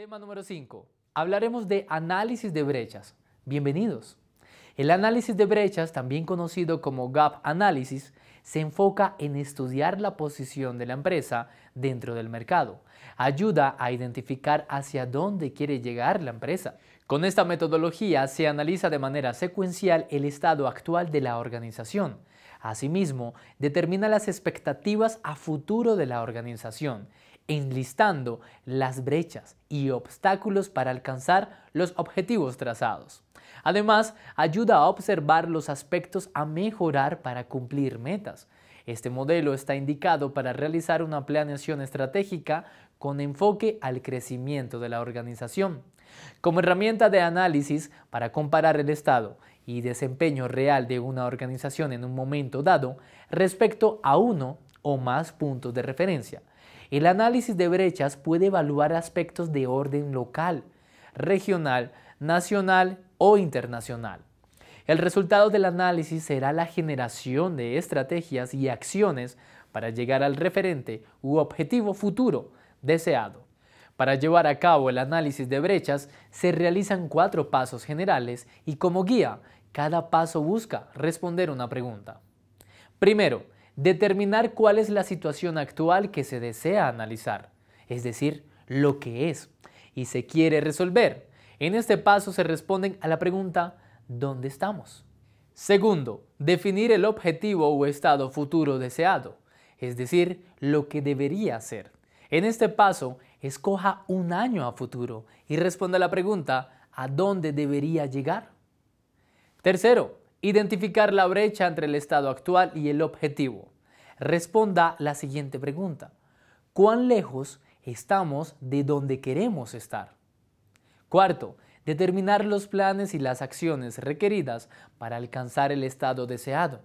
Tema número 5. Hablaremos de análisis de brechas. Bienvenidos. El análisis de brechas, también conocido como gap analysis se enfoca en estudiar la posición de la empresa dentro del mercado. Ayuda a identificar hacia dónde quiere llegar la empresa. Con esta metodología se analiza de manera secuencial el estado actual de la organización. Asimismo, determina las expectativas a futuro de la organización enlistando las brechas y obstáculos para alcanzar los objetivos trazados. Además, ayuda a observar los aspectos a mejorar para cumplir metas. Este modelo está indicado para realizar una planeación estratégica con enfoque al crecimiento de la organización. Como herramienta de análisis para comparar el estado y desempeño real de una organización en un momento dado respecto a uno o más puntos de referencia. El análisis de brechas puede evaluar aspectos de orden local, regional, nacional o internacional. El resultado del análisis será la generación de estrategias y acciones para llegar al referente u objetivo futuro deseado. Para llevar a cabo el análisis de brechas se realizan cuatro pasos generales y como guía, cada paso busca responder una pregunta. Primero, determinar cuál es la situación actual que se desea analizar, es decir, lo que es y se quiere resolver. En este paso se responden a la pregunta ¿dónde estamos? Segundo, definir el objetivo o estado futuro deseado, es decir, lo que debería ser. En este paso, escoja un año a futuro y responda a la pregunta ¿a dónde debería llegar? Tercero, Identificar la brecha entre el estado actual y el objetivo. Responda la siguiente pregunta. ¿Cuán lejos estamos de donde queremos estar? Cuarto, determinar los planes y las acciones requeridas para alcanzar el estado deseado.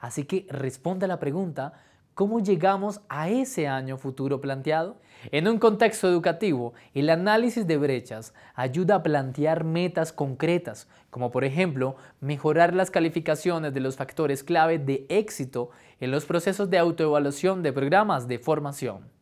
Así que responda la pregunta, ¿Cómo llegamos a ese año futuro planteado? En un contexto educativo, el análisis de brechas ayuda a plantear metas concretas, como por ejemplo mejorar las calificaciones de los factores clave de éxito en los procesos de autoevaluación de programas de formación.